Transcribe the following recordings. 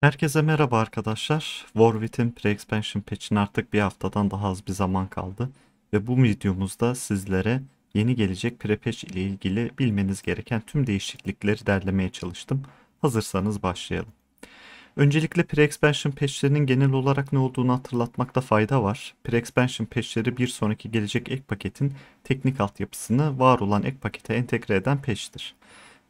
Herkese merhaba arkadaşlar. War Within pre-expansion patch'in artık bir haftadan daha az bir zaman kaldı. Ve bu videomuzda sizlere yeni gelecek pre-patch ile ilgili bilmeniz gereken tüm değişiklikleri derlemeye çalıştım. Hazırsanız başlayalım. Öncelikle pre-expansion patch'lerinin genel olarak ne olduğunu hatırlatmakta fayda var. Pre-expansion patch'leri bir sonraki gelecek ek paketin teknik altyapısını var olan ek pakete entegre eden patch'tir.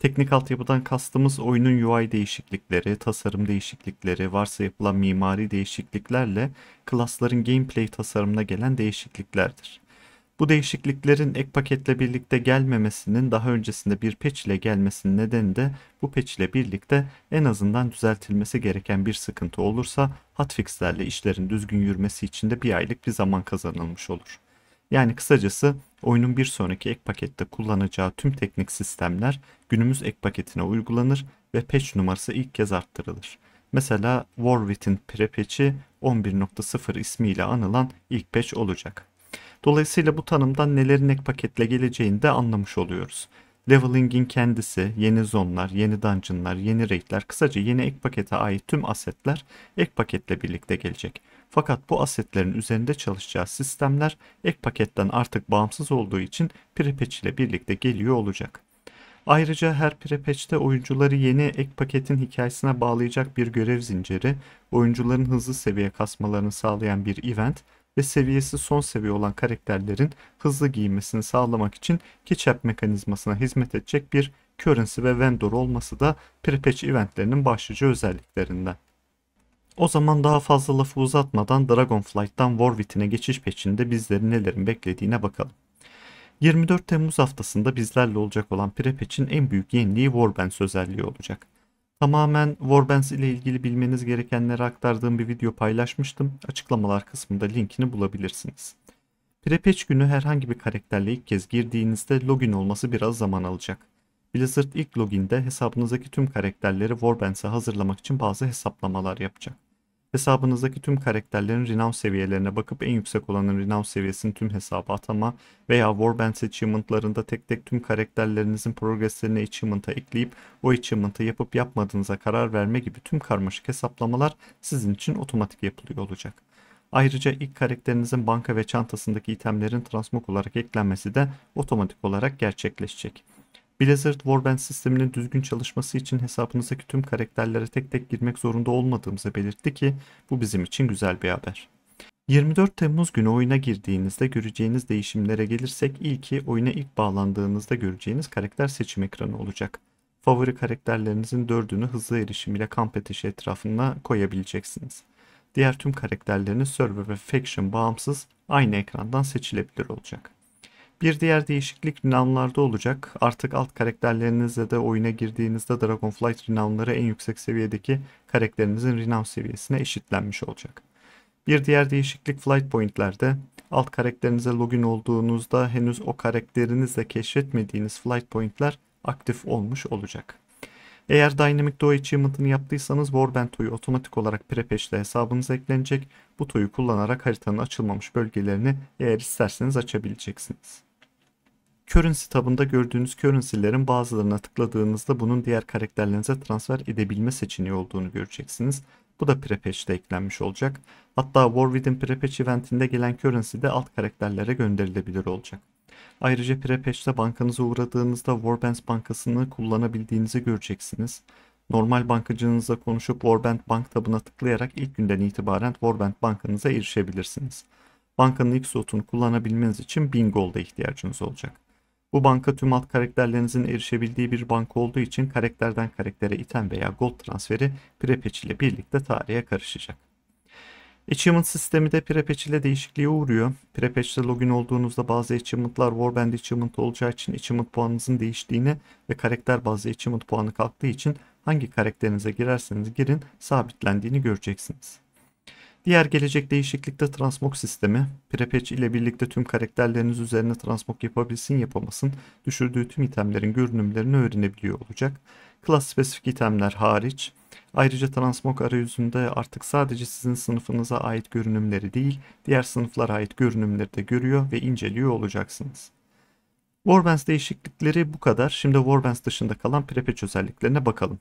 Teknik altyapıdan kastımız oyunun UI değişiklikleri, tasarım değişiklikleri, varsa yapılan mimari değişikliklerle klasların gameplay tasarımına gelen değişikliklerdir. Bu değişikliklerin ek paketle birlikte gelmemesinin daha öncesinde bir patch ile gelmesinin nedeni de bu patch ile birlikte en azından düzeltilmesi gereken bir sıkıntı olursa hotfixlerle işlerin düzgün yürümesi için de bir aylık bir zaman kazanılmış olur. Yani kısacası Oyunun bir sonraki ek pakette kullanacağı tüm teknik sistemler günümüz ek paketine uygulanır ve patch numarası ilk kez arttırılır. Mesela Warwit'in prepatch'i 11.0 ismiyle anılan ilk patch olacak. Dolayısıyla bu tanımdan nelerin ek paketle geleceğini de anlamış oluyoruz. Leveling'in kendisi, yeni zonlar, yeni dungeonlar, yeni raidler, kısaca yeni ek pakete ait tüm asetler ek paketle birlikte gelecek. Fakat bu asetlerin üzerinde çalışacağı sistemler ek paketten artık bağımsız olduğu için prepatch ile birlikte geliyor olacak. Ayrıca her prepatch'te oyuncuları yeni ek paketin hikayesine bağlayacak bir görev zinciri, oyuncuların hızlı seviye kasmalarını sağlayan bir event ve seviyesi son seviye olan karakterlerin hızlı giyinmesini sağlamak için ketchup mekanizmasına hizmet edecek bir currency ve vendor olması da prepatch eventlerinin başlıca özelliklerinden. O zaman daha fazla lafı uzatmadan Dragonflight'tan Warwit'ine geçiş peşinde bizleri nelerin beklediğine bakalım. 24 Temmuz haftasında bizlerle olacak olan Prepeç'in en büyük yeniliği Warbands özelliği olacak. Tamamen Warbands ile ilgili bilmeniz gerekenleri aktardığım bir video paylaşmıştım. Açıklamalar kısmında linkini bulabilirsiniz. Prepeç günü herhangi bir karakterle ilk kez girdiğinizde login olması biraz zaman alacak. Blizzard ilk loginde hesabınızdaki tüm karakterleri Warbands'e hazırlamak için bazı hesaplamalar yapacak. Hesabınızdaki tüm karakterlerin renown seviyelerine bakıp en yüksek olanın renown seviyesini tüm hesaba atama veya Warbands achievement'larında tek tek tüm karakterlerinizin progresslerini achievement'a ekleyip o achievement'ı yapıp yapmadığınıza karar verme gibi tüm karmaşık hesaplamalar sizin için otomatik yapılıyor olacak. Ayrıca ilk karakterinizin banka ve çantasındaki itemlerin transmog olarak eklenmesi de otomatik olarak gerçekleşecek. Blizzard Warband sisteminin düzgün çalışması için hesabınızdaki tüm karakterlere tek tek girmek zorunda olmadığımızı belirtti ki bu bizim için güzel bir haber. 24 Temmuz günü oyuna girdiğinizde göreceğiniz değişimlere gelirsek ilki oyuna ilk bağlandığınızda göreceğiniz karakter seçim ekranı olacak. Favori karakterlerinizin dördünü hızlı erişim ile kamp ateşi etrafına koyabileceksiniz. Diğer tüm karakterleriniz server ve faction bağımsız aynı ekrandan seçilebilir olacak. Bir diğer değişiklik renownlarda olacak. Artık alt karakterlerinizle de oyuna girdiğinizde Dragonflight renownları en yüksek seviyedeki karakterinizin renown seviyesine eşitlenmiş olacak. Bir diğer değişiklik flight pointlerde. Alt karakterinize login olduğunuzda henüz o karakterinizle keşfetmediğiniz flight pointler aktif olmuş olacak. Eğer Dynamic Duo Achievement'ını yaptıysanız Warband toyu otomatik olarak Prepage'de hesabınıza eklenecek. Bu toyu kullanarak haritanın açılmamış bölgelerini eğer isterseniz açabileceksiniz. Currency tabında gördüğünüz currency'lerin bazılarına tıkladığınızda bunun diğer karakterlerinize transfer edebilme seçeneği olduğunu göreceksiniz. Bu da Prepatch'te eklenmiş olacak. Hatta War Within Prepatch eventinde gelen currency de alt karakterlere gönderilebilir olacak. Ayrıca Prepatch'te bankanıza uğradığınızda Warbands bankasını kullanabildiğinizi göreceksiniz. Normal bankacınızla konuşup Warband Bank tabına tıklayarak ilk günden itibaren Warband bankanıza erişebilirsiniz. Bankanın X-Slot'unu kullanabilmeniz için 1000 Gold'a ihtiyacınız olacak. Bu banka tüm alt karakterlerinizin erişebildiği bir banka olduğu için karakterden karaktere item veya gold transferi prepatch ile birlikte tarihe karışacak. Achievement sistemi de prepatch ile değişikliğe uğruyor. Prepatch'te login olduğunuzda bazı achievement'lar warband achievement olacağı için achievement puanınızın değiştiğini ve karakter bazı achievement puanı kalktığı için hangi karakterinize girerseniz girin sabitlendiğini göreceksiniz. Diğer gelecek değişiklikte transmog sistemi, prepatch ile birlikte tüm karakterleriniz üzerine transmog yapabilsin yapamasın düşürdüğü tüm itemlerin görünümlerini öğrenebiliyor olacak. Klas spesifik itemler hariç. Ayrıca transmog arayüzünde artık sadece sizin sınıfınıza ait görünümleri değil, diğer sınıflara ait görünümleri de görüyor ve inceliyor olacaksınız. Warbands değişiklikleri bu kadar. Şimdi Warbands dışında kalan prepatch özelliklerine bakalım.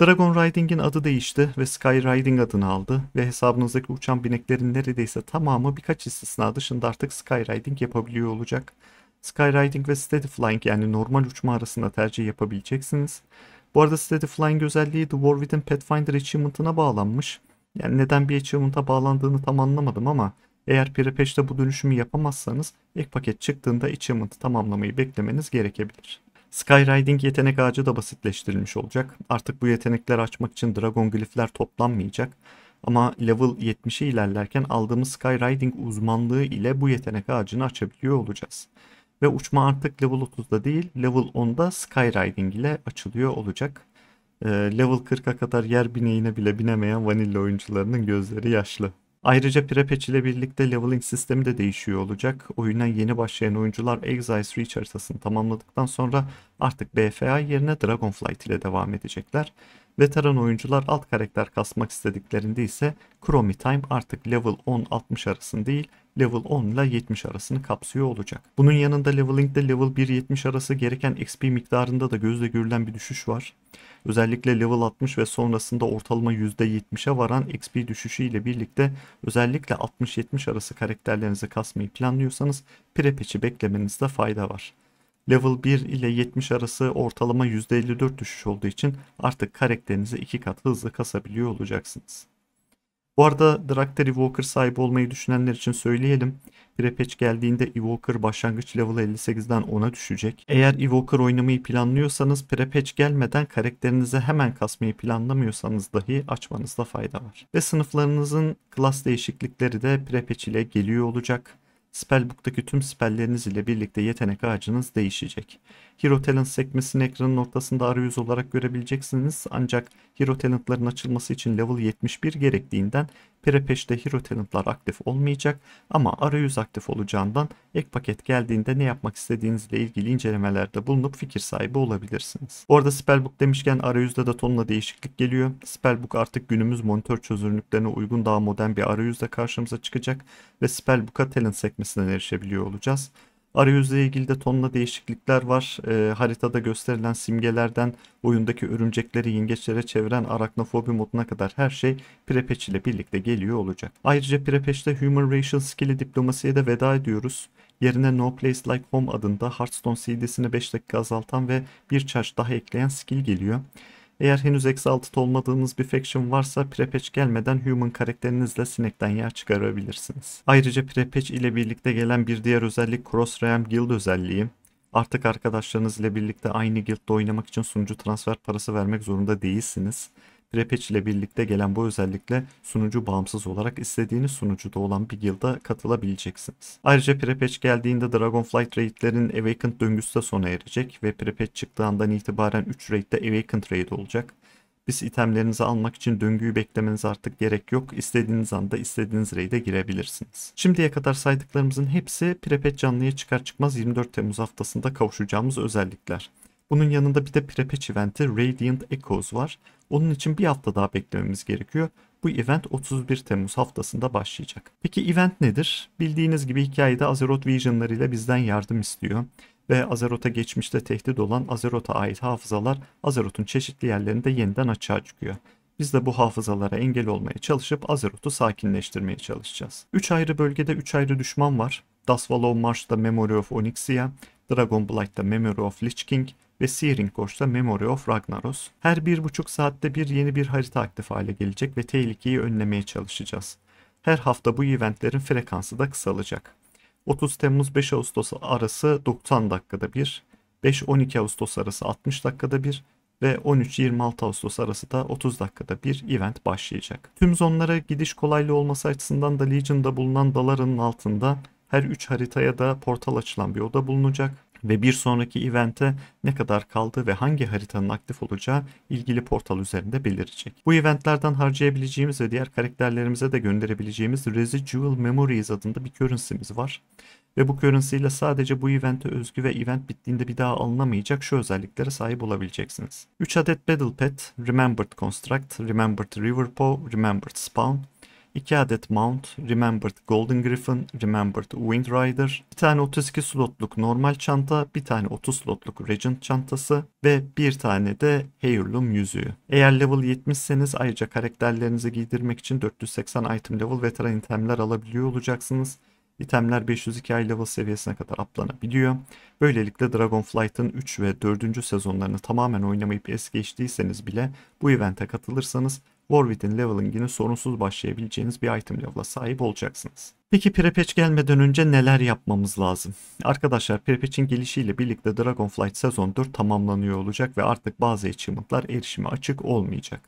Dragon Riding'in adı değişti ve Sky Riding adını aldı ve hesabınızdaki uçan bineklerin neredeyse tamamı birkaç istisna dışında artık Sky Riding yapabiliyor olacak. Sky Riding ve Steady Flying yani normal uçma arasında tercih yapabileceksiniz. Bu arada Steady Flying özelliği The War Within Pathfinder achievement'ına bağlanmış. Yani neden bir achievement'a bağlandığını tam anlamadım ama eğer Prepage'de bu dönüşümü yapamazsanız ek paket çıktığında achievement'ı tamamlamayı beklemeniz gerekebilir. Skywriting yetenek ağacı da basitleştirilmiş olacak. Artık bu yetenekleri açmak için Dragon Glyph'ler toplanmayacak. Ama level 70'e ilerlerken aldığımız Skywriting uzmanlığı ile bu yetenek ağacını açabiliyor olacağız. Ve uçma artık level 30'da değil level 10'da Skywriting ile açılıyor olacak. Ee, level 40'a kadar yer bineğine bile binemeyen vanilla oyuncularının gözleri yaşlı. Ayrıca Prepatch ile birlikte leveling sistemi de değişiyor olacak. Oyuna yeni başlayan oyuncular Exiles Reach haritasını tamamladıktan sonra artık BFA yerine Dragonflight ile devam edecekler. Veteran oyuncular alt karakter kasmak istediklerinde ise Chromie Time artık level 10-60 arasını değil level 10 ile 70 arasını kapsıyor olacak. Bunun yanında leveling'de level 1-70 arası gereken XP miktarında da gözle görülen bir düşüş var. Özellikle level 60 ve sonrasında ortalama %70'e varan XP düşüşü ile birlikte özellikle 60-70 arası karakterlerinizi kasmayı planlıyorsanız prepeçi beklemenizde fayda var. Level 1 ile 70 arası ortalama %54 düşüş olduğu için artık karakterinizi iki kat hızlı kasabiliyor olacaksınız. Bu arada Drakter Evoker sahibi olmayı düşünenler için söyleyelim. Prepatch geldiğinde Evoker başlangıç level 58'den 10'a düşecek. Eğer Evoker oynamayı planlıyorsanız Prepatch gelmeden karakterinizi hemen kasmayı planlamıyorsanız dahi açmanızda fayda var. Ve sınıflarınızın klas değişiklikleri de Prepatch ile geliyor olacak. Spellbook'taki tüm spellleriniz ile birlikte yetenek ağacınız değişecek. Hero Talent sekmesini ekranın ortasında arayüz olarak görebileceksiniz ancak Hero Talent'ların açılması için level 71 gerektiğinden Prepache'de hero talentlar aktif olmayacak ama arayüz aktif olacağından ek paket geldiğinde ne yapmak istediğinizle ilgili incelemelerde bulunup fikir sahibi olabilirsiniz. Bu arada Spellbook demişken arayüzde de tonla değişiklik geliyor. Spellbook artık günümüz monitör çözünürlüklerine uygun daha modern bir arayüzle karşımıza çıkacak ve Spellbook'a talent sekmesinden erişebiliyor olacağız. Arayüzle ilgili de tonla değişiklikler var. E, haritada gösterilen simgelerden oyundaki örümcekleri yengeçlere çeviren araknofobi moduna kadar her şey Prepatch ile birlikte geliyor olacak. Ayrıca Prepatch'te Human Racial Skill'i diplomasiye de veda ediyoruz. Yerine No Place Like Home adında Hearthstone CD'sini 5 dakika azaltan ve bir charge daha ekleyen skill geliyor. Eğer henüz eksi altı olmadığınız bir faction varsa prepeç gelmeden human karakterinizle sinekten yer çıkarabilirsiniz. Ayrıca prepeç ile birlikte gelen bir diğer özellik cross realm guild özelliği. Artık arkadaşlarınız ile birlikte aynı guildde oynamak için sunucu transfer parası vermek zorunda değilsiniz. Prepackage ile birlikte gelen bu özellikle sunucu bağımsız olarak istediğiniz sunucuda olan bir guild'a katılabileceksiniz. Ayrıca Prepackage geldiğinde Dragonflight raidlerin Awakened döngüsü de sona erecek ve Prepackage çıktığı andan itibaren 3 raid'de Awakened raid olacak. Biz itemlerinizi almak için döngüyü beklemeniz artık gerek yok. İstediğiniz anda istediğiniz raid'e girebilirsiniz. Şimdiye kadar saydıklarımızın hepsi Prepet canlıya çıkar çıkmaz 24 Temmuz haftasında kavuşacağımız özellikler. Bunun yanında bir de Prepatch eventi Radiant Echoes var. Onun için bir hafta daha beklememiz gerekiyor. Bu event 31 Temmuz haftasında başlayacak. Peki event nedir? Bildiğiniz gibi hikayede Azeroth Visionları ile bizden yardım istiyor ve Azeroth'a geçmişte tehdit olan Azeroth'a ait hafızalar Azeroth'un çeşitli yerlerinde yeniden açığa çıkıyor. Biz de bu hafızalara engel olmaya çalışıp Azeroth'u sakinleştirmeye çalışacağız. 3 ayrı bölgede 3 ayrı düşman var. Dasvalov Marsh'ta Memory of Onyxia, Dragonblight'ta Memory of Lich King, ve Searing Ghost'ta Memory of Ragnaros. Her 1,5 saatte bir yeni bir harita aktif hale gelecek ve tehlikeyi önlemeye çalışacağız. Her hafta bu eventlerin frekansı da kısalacak. 30 Temmuz 5 Ağustos arası 90 dakikada bir, 5-12 Ağustos arası 60 dakikada bir ve 13-26 Ağustos arası da 30 dakikada bir event başlayacak. Tüm zonlara gidiş kolaylığı olması açısından da Legion'da bulunan daların altında her 3 haritaya da portal açılan bir oda bulunacak ve bir sonraki evente ne kadar kaldı ve hangi haritanın aktif olacağı ilgili portal üzerinde belirecek. Bu eventlerden harcayabileceğimiz ve diğer karakterlerimize de gönderebileceğimiz Residual Memories adında bir currency'miz var. Ve bu currency ile sadece bu event'e özgü ve event bittiğinde bir daha alınamayacak şu özelliklere sahip olabileceksiniz. 3 adet Battle Pet, Remembered Construct, Remembered River Remembered Spawn, 2 adet mount, Remembered Golden Griffin, Remembered Windrider, bir tane 32 slotluk normal çanta, bir tane 30 slotluk Regent çantası ve bir tane de Heirloom yüzüğü. Eğer level 70'seniz ayrıca karakterlerinizi giydirmek için 480 item level veteran itemler alabiliyor olacaksınız. İtemler 502 ay level seviyesine kadar aplanabiliyor. Böylelikle Dragonflight'ın 3 ve 4. sezonlarını tamamen oynamayıp es geçtiyseniz bile bu evente katılırsanız Warwithin leveling'ini sorunsuz başlayabileceğiniz bir item level'a sahip olacaksınız. Peki Prepatch gelmeden önce neler yapmamız lazım? Arkadaşlar Prepatch'in gelişiyle birlikte Dragonflight sezon 4 tamamlanıyor olacak ve artık bazı achievement'lar erişime açık olmayacak.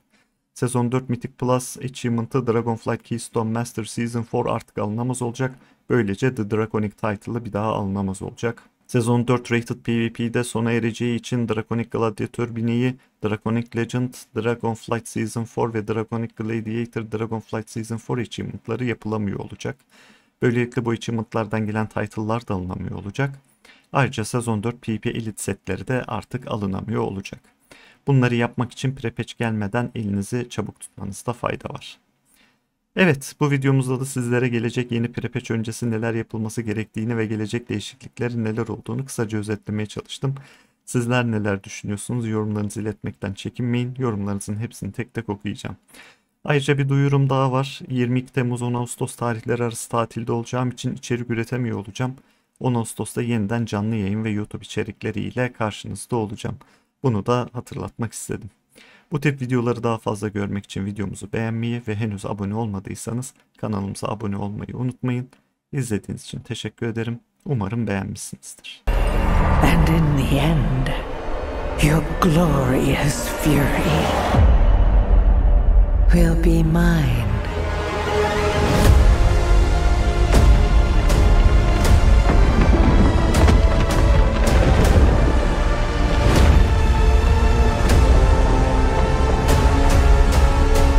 Sezon 4 Mythic Plus achievement'ı Dragonflight Keystone Master Season 4 artık alınamaz olacak. Böylece The Draconic title'ı bir daha alınamaz olacak. Sezon 4 Rated PvP'de sona ereceği için Draconic Gladiator bineği, Draconic Legend, Dragonflight Season 4 ve Draconic Gladiator Dragonflight Season 4 achievement'ları yapılamıyor olacak. Böylelikle bu achievement'lardan gelen title'lar da alınamıyor olacak. Ayrıca sezon 4 PvP Elite setleri de artık alınamıyor olacak. Bunları yapmak için prepatch gelmeden elinizi çabuk tutmanızda fayda var. Evet, bu videomuzda da sizlere gelecek yeni prepeç öncesi neler yapılması gerektiğini ve gelecek değişikliklerin neler olduğunu kısaca özetlemeye çalıştım. Sizler neler düşünüyorsunuz? Yorumlarınızı iletmekten çekinmeyin. Yorumlarınızın hepsini tek tek okuyacağım. Ayrıca bir duyurum daha var. 22 Temmuz 10 Ağustos tarihleri arası tatilde olacağım için içerik üretemiyor olacağım. 10 Ağustos'ta yeniden canlı yayın ve YouTube içerikleriyle karşınızda olacağım. Bunu da hatırlatmak istedim. Bu tip videoları daha fazla görmek için videomuzu beğenmeyi ve henüz abone olmadıysanız kanalımıza abone olmayı unutmayın. İzlediğiniz için teşekkür ederim. Umarım beğenmişsinizdir. And in the end, your glorious fury will be mine.